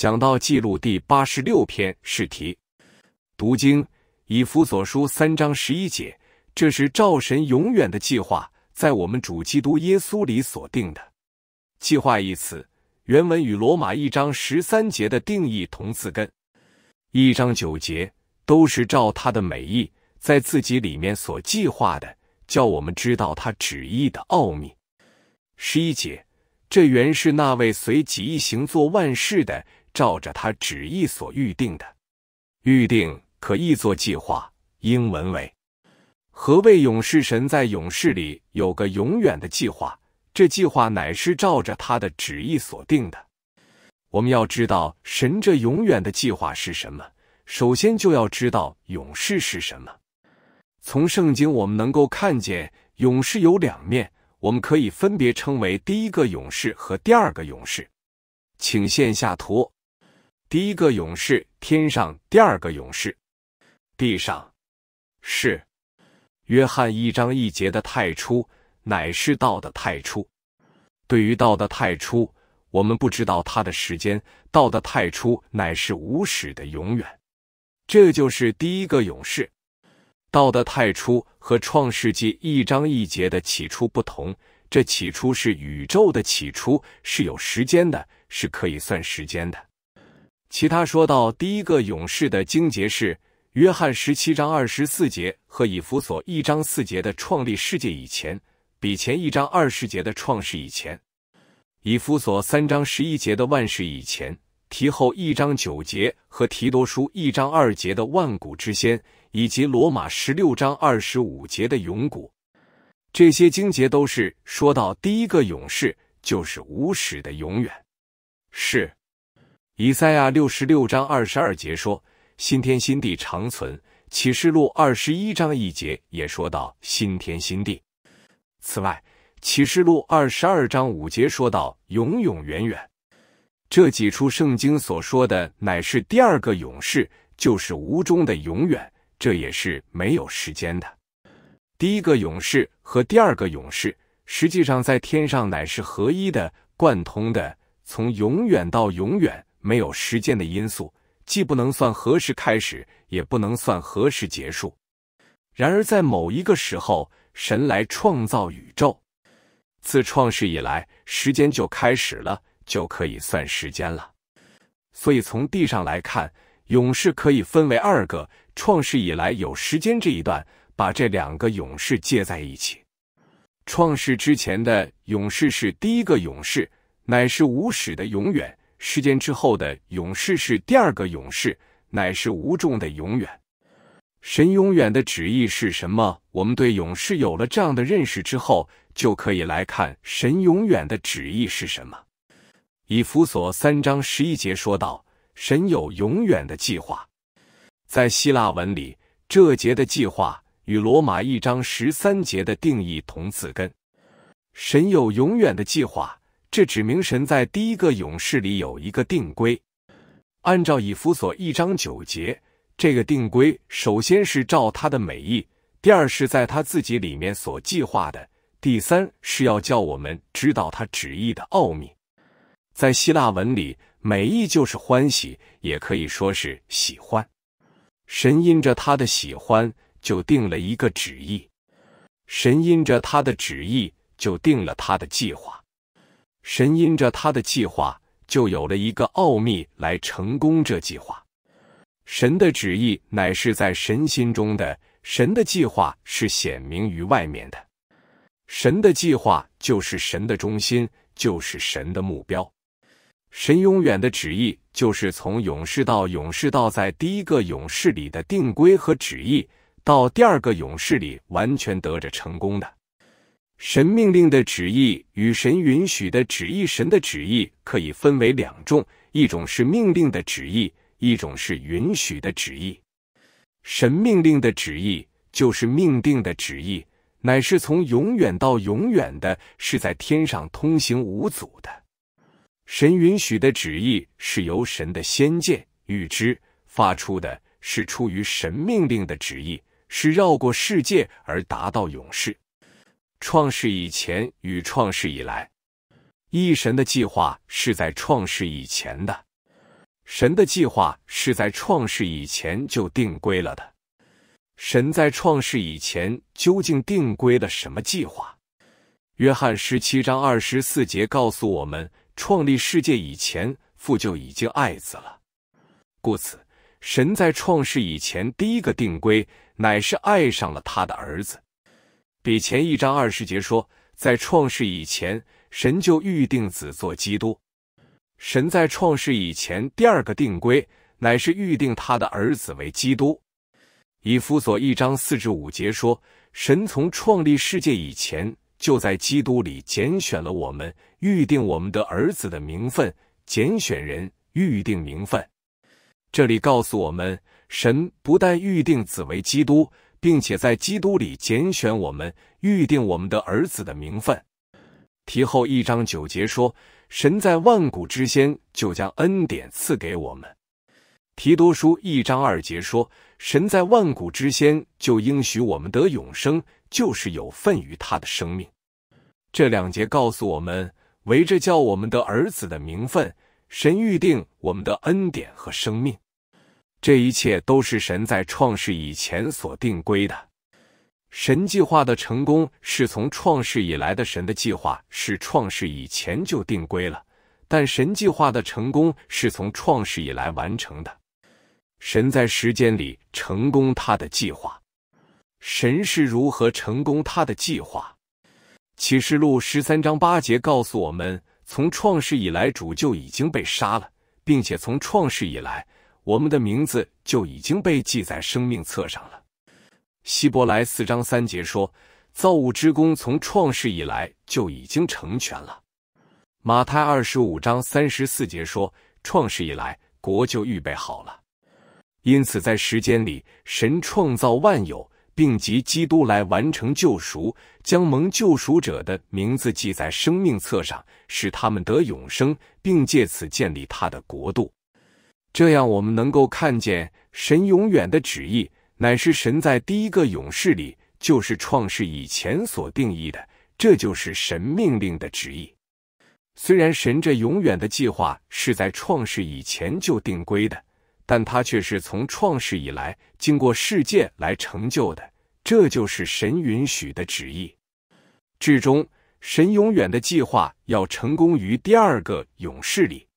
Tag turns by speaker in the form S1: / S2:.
S1: 讲到记录第八十六篇试题，读经以弗所书三章十一节，这是赵神永远的计划，在我们主基督耶稣里所定的计划。一词原文与罗马一章十三节的定义同字根。一章九节都是照他的美意，在自己里面所计划的，叫我们知道他旨意的奥秘。十一节，这原是那位随己意行做万事的。照着他旨意所预定的，预定可译作计划，英文为何谓勇士神在勇士里有个永远的计划，这计划乃是照着他的旨意所定的。我们要知道神这永远的计划是什么，首先就要知道勇士是什么。从圣经我们能够看见勇士有两面，我们可以分别称为第一个勇士和第二个勇士。请线下图。第一个勇士，天上第二个勇士，地上是约翰一章一节的太初，乃是道的太初。对于道的太初，我们不知道他的时间。道的太初乃是无始的永远，这就是第一个勇士。道的太初和创世纪一章一节的起初不同，这起初是宇宙的起初，是有时间的，是可以算时间的。其他说到第一个勇士的经节是约翰十七章二十四节和以弗所一章四节的创立世界以前，比前一章二十节的创世以前，以弗所三章十一节的万世以前，提后一章九节和提多书一章二节的万古之先，以及罗马十六章二十五节的永古。这些经节都是说到第一个勇士，就是无始的永远是。以赛亚六十六章二十二节说：“新天新地长存。”启示录二十一章一节也说到“新天新地”。此外，启示录二十二章五节说到“永永远远”。这几处圣经所说的乃是第二个永世，就是无中的永远，这也是没有时间的。第一个永世和第二个永世实际上在天上乃是合一的、贯通的，从永远到永远。没有时间的因素，既不能算何时开始，也不能算何时结束。然而，在某一个时候，神来创造宇宙，自创世以来，时间就开始了，就可以算时间了。所以，从地上来看，勇士可以分为二个：创世以来有时间这一段，把这两个勇士接在一起。创世之前的勇士是第一个勇士，乃是无始的永远。事间之后的勇士是第二个勇士，乃是无终的永远。神永远的旨意是什么？我们对勇士有了这样的认识之后，就可以来看神永远的旨意是什么。以弗所三章十一节说道：“神有永远的计划。”在希腊文里，这节的计划与罗马一章十三节的定义同字根。神有永远的计划。这指明神在第一个勇士里有一个定规，按照以弗所一章九节，这个定规首先是照他的美意，第二是在他自己里面所计划的，第三是要叫我们知道他旨意的奥秘。在希腊文里，美意就是欢喜，也可以说是喜欢。神因着他的喜欢，就定了一个旨意；神因着他的旨意，就定了他的计划。神因着他的计划，就有了一个奥秘来成功这计划。神的旨意乃是在神心中的，神的计划是显明于外面的。神的计划就是神的中心，就是神的目标。神永远的旨意就是从勇士到勇士，到在第一个勇士里的定规和旨意，到第二个勇士里完全得着成功的。神命令的旨意与神允许的旨意，神的旨意可以分为两种：一种是命令的旨意，一种是允许的旨意。神命令的旨意就是命定的旨意，乃是从永远到永远的，是在天上通行无阻的。神允许的旨意是由神的先见预知发出的，是出于神命令的旨意，是绕过世界而达到永世。创世以前与创世以来，一神的计划是在创世以前的；神的计划是在创世以前就定规了的。神在创世以前究竟定规了什么计划？约翰十七章二十四节告诉我们：创立世界以前，父就已经爱子了。故此，神在创世以前第一个定规，乃是爱上了他的儿子。比前一章二十节说，在创世以前，神就预定子做基督。神在创世以前第二个定规，乃是预定他的儿子为基督。以弗所一章四至五节说，神从创立世界以前，就在基督里拣选了我们，预定我们的儿子的名分，拣选人，预定名分。这里告诉我们，神不但预定子为基督。并且在基督里拣选我们，预定我们的儿子的名分。提后一章九节说：“神在万古之先就将恩典赐给我们。”提多书一章二节说：“神在万古之先就应许我们得永生，就是有份于他的生命。”这两节告诉我们，围着叫我们的儿子的名分，神预定我们的恩典和生命。这一切都是神在创世以前所定规的。神计划的成功是从创世以来的。神的计划是创世以前就定规了，但神计划的成功是从创世以来完成的。神在时间里成功他的计划。神是如何成功他的计划？启示录十三章八节告诉我们：从创世以来，主就已经被杀了，并且从创世以来。我们的名字就已经被记在生命册上了。希伯来四章三节说：“造物之工从创世以来就已经成全了。”马太二十五章三十四节说：“创世以来，国就预备好了。”因此，在时间里，神创造万有，并集基督来完成救赎，将蒙救赎者的名字记在生命册上，使他们得永生，并借此建立他的国度。这样，我们能够看见神永远的旨意，乃是神在第一个勇士里，就是创世以前所定义的。这就是神命令的旨意。虽然神这永远的计划是在创世以前就定规的，但它却是从创世以来，经过世界来成就的。这就是神允许的旨意。至终，神永远的计划要成功于第二个勇士里。